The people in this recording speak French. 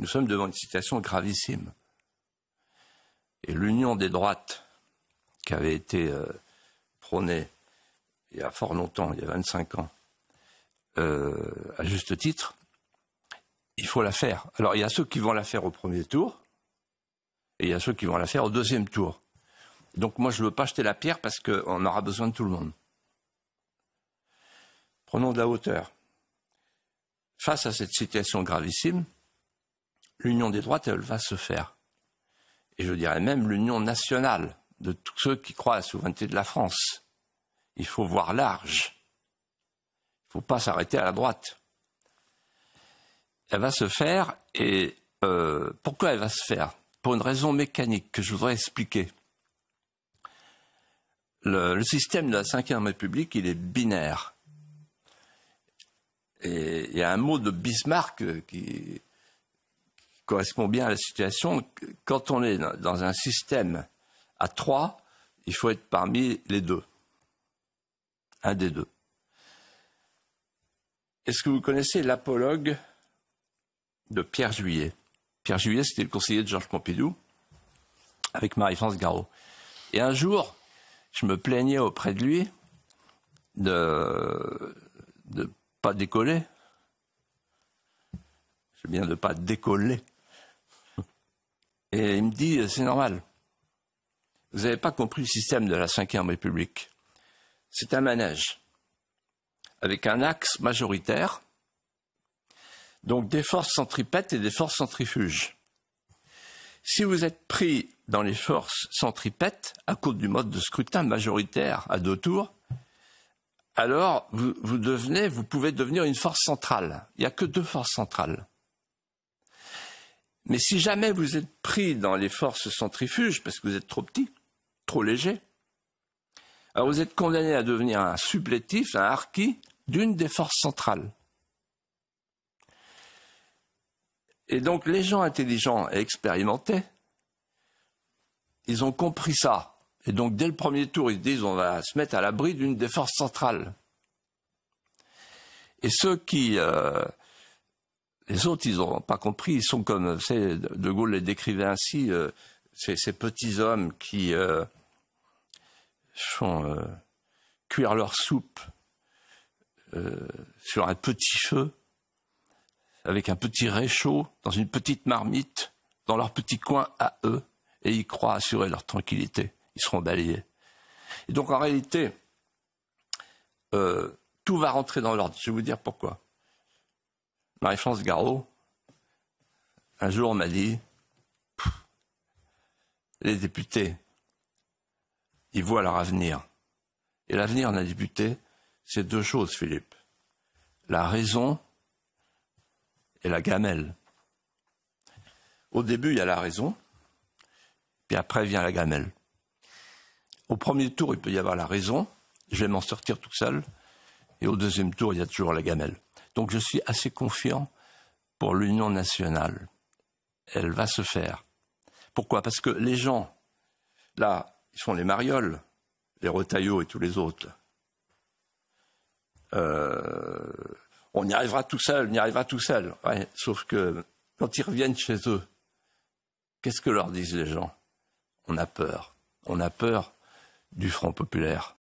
Nous sommes devant une situation gravissime. Et l'union des droites qui avait été euh, prônée il y a fort longtemps, il y a 25 ans, euh, à juste titre, il faut la faire. Alors il y a ceux qui vont la faire au premier tour, et il y a ceux qui vont la faire au deuxième tour. Donc moi je ne veux pas jeter la pierre parce qu'on aura besoin de tout le monde. Prenons de la hauteur. Face à cette situation gravissime, l'union des droites, elle va se faire. Et je dirais même l'union nationale de tous ceux qui croient à la souveraineté de la France. Il faut voir large. Il ne faut pas s'arrêter à la droite. Elle va se faire, et euh, pourquoi elle va se faire Pour une raison mécanique que je voudrais expliquer. Le, le, système de la Ve République, il est binaire. Et il y a un mot de Bismarck euh, qui, correspond bien à la situation. Quand on est dans un système à trois, il faut être parmi les deux. Un des deux. Est-ce que vous connaissez l'apologue de Pierre Juillet Pierre Juillet, c'était le conseiller de Georges Pompidou avec Marie-France Garot. Et un jour, je me plaignais auprès de lui de ne pas décoller. Je bien de pas décoller. Et il me dit, euh, c'est normal. Vous n'avez pas compris le système de la Ve République. C'est un manège avec un axe majoritaire, donc des forces centripètes et des forces centrifuges. Si vous êtes pris dans les forces centripètes à cause du mode de scrutin majoritaire à deux tours, alors vous, vous devenez, vous pouvez devenir une force centrale. Il n'y a que deux forces centrales. Mais si jamais vous êtes pris dans les forces centrifuges parce que vous êtes trop petit, trop léger, alors vous êtes condamné à devenir un supplétif, un harki d'une des forces centrales. Et donc les gens intelligents et expérimentés, ils ont compris ça. Et donc dès le premier tour, ils disent on va se mettre à l'abri d'une des forces centrales. Et ceux qui euh, les autres, ils n'ont pas compris. Ils sont comme, savez, De Gaulle les décrivait ainsi, euh, ces, petits hommes qui euh, font euh, cuire leur soupe euh, sur un petit feu, avec un petit réchaud, dans une petite marmite, dans leur petit coin à eux, et ils croient assurer leur tranquillité. Ils seront balayés. Et donc, en réalité, euh, tout va rentrer dans l'ordre. Je vais vous dire pourquoi. Marie-France Garot, un jour, m'a dit Les députés, ils voient leur avenir. Et l'avenir d'un député, c'est deux choses, Philippe la raison et la gamelle. Au début, il y a la raison, puis après vient la gamelle. Au premier tour, il peut y avoir la raison, je vais m'en sortir tout seul, et au deuxième tour, il y a toujours la gamelle. Donc je suis assez confiant pour l'union nationale. Elle va se faire. Pourquoi Parce que les gens, là, ils sont les marioles, les retaillots et tous les autres. Euh, on y arrivera tout seul, on y arrivera tout seul. sauf que quand ils reviennent chez eux, qu'est-ce que leur disent les gens On a peur. On a peur du Front populaire.